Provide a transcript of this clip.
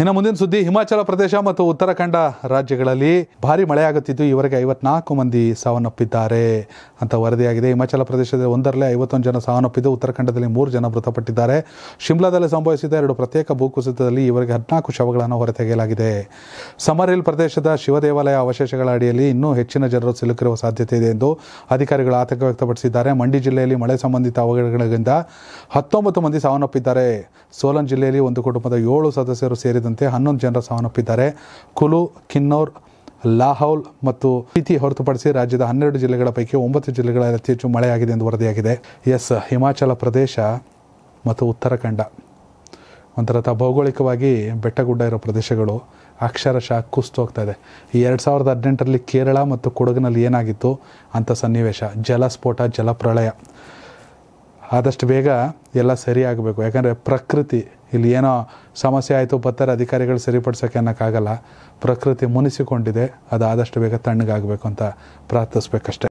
ಇನ್ನು ಮುಂದಿನ ಸುದ್ದಿ ಹಿಮಾಚಲ ಪ್ರದೇಶ ಮತ್ತು ಉತ್ತರಾಖಂಡ ರಾಜ್ಯಗಳಲ್ಲಿ ಭಾರಿ ಮಳೆಯಾಗುತ್ತಿದ್ದು ಇವರಿಗೆ ಐವತ್ನಾಲ್ಕು ಮಂದಿ ಸಾವನ್ನಪ್ಪಿದ್ದಾರೆ ಅಂತ ವರದಿಯಾಗಿದೆ ಹಿಮಾಚಲ ಪ್ರದೇಶದ ಒಂದರಲ್ಲೇ ಐವತ್ತೊಂದು ಜನ ಸಾವನ್ನಪ್ಪಿದ್ದು ಉತ್ತರಾಖಂಡದಲ್ಲಿ ಮೂರು ಜನ ಮೃತಪಟ್ಟಿದ್ದಾರೆ ಶಿಮ್ಲಾದಲ್ಲಿ ಸಂಭವಿಸಿದ ಎರಡು ಪ್ರತ್ಯೇಕ ಭೂಕುಸಿತದಲ್ಲಿ ಇವರಿಗೆ ಹದಿನಾಲ್ಕು ಶವಗಳನ್ನು ಹೊರತೆಗೆಯಲಾಗಿದೆ ಸಮರೇಲ್ ಪ್ರದೇಶದ ಶಿವದೇವಾಲಯ ಅವಶೇಷಗಳ ಅಡಿಯಲ್ಲಿ ಇನ್ನೂ ಹೆಚ್ಚಿನ ಜನರು ಸಿಲುಕಿರುವ ಸಾಧ್ಯತೆ ಇದೆ ಎಂದು ಅಧಿಕಾರಿಗಳು ಆತಂಕ ವ್ಯಕ್ತಪಡಿಸಿದ್ದಾರೆ ಮಂಡಿ ಜಿಲ್ಲೆಯಲ್ಲಿ ಮಳೆ ಸಂಬಂಧಿತ ಅವಘಡಗಳಿಂದ ಹತ್ತೊಂಬತ್ತು ಮಂದಿ ಸಾವನ್ನಪ್ಪಿದ್ದಾರೆ ಸೋಲನ್ ಜಿಲ್ಲೆಯಲ್ಲಿ ಒಂದು ಕುಟುಂಬದ ಏಳು ಸದಸ್ಯರು ಸೇರಿದ ಸೇರಿದಂತೆ ಹನ್ನೊಂದು ಜನರ ಸಾವನ್ನಪ್ಪಿದ್ದಾರೆ ಕುಲು ಕಿನ್ನೌರ್ ಲಾಹೌಲ್ ಮತ್ತು ಸ್ಪಿತಿ ಹೊರತುಪಡಿಸಿ ರಾಜ್ಯದ ಹನ್ನೆರಡು ಜಿಲ್ಲೆಗಳ ಪೈಕಿ ಒಂಬತ್ತು ಜಿಲ್ಲೆಗಳಲ್ಲಿ ಅತಿ ಹೆಚ್ಚು ಮಳೆಯಾಗಿದೆ ಎಂದು ವರದಿಯಾಗಿದೆ ಎಸ್ ಹಿಮಾಚಲ ಪ್ರದೇಶ ಮತ್ತು ಉತ್ತರಾಖಂಡ ಒಂಥರ ಭೌಗೋಳಿಕವಾಗಿ ಬೆಟ್ಟಗುಡ್ಡ ಇರೋ ಪ್ರದೇಶಗಳು ಅಕ್ಷರಶಃ ಕುಸ್ತು ಹೋಗ್ತಾ ಇದೆ ಎರಡು ಸಾವಿರದ ಹದಿನೆಂಟರಲ್ಲಿ ಕೇರಳ ಮತ್ತು ಕೊಡಗಿನಲ್ಲಿ ಏನಾಗಿತ್ತು ಅಂಥ ಸನ್ನಿವೇಶ ಜಲಸ್ಫೋಟ ಜಲಪ್ರಳಯ ಆದಷ್ಟು ಬೇಗ ಎಲ್ಲ ಸರಿಯಾಗಬೇಕು ಯಾಕಂದರೆ ಪ್ರಕೃತಿ ಇಲ್ಲಿ ಏನೋ ಸಮಸ್ಯೆ ಆಯಿತು ಬತ್ತಾರೆ ಅಧಿಕಾರಿಗಳು ಸರಿಪಡಿಸೋಕೆ ಅನ್ನೋಕ್ಕಾಗಲ್ಲ ಪ್ರಕೃತಿ ಮುನಿಸಿಕೊಂಡಿದೆ ಅದು ಆದಷ್ಟು ಬೇಗ ತಣ್ಣಗಾಗಬೇಕು ಅಂತ ಪ್ರಾರ್ಥಿಸ್ಬೇಕಷ್ಟೆ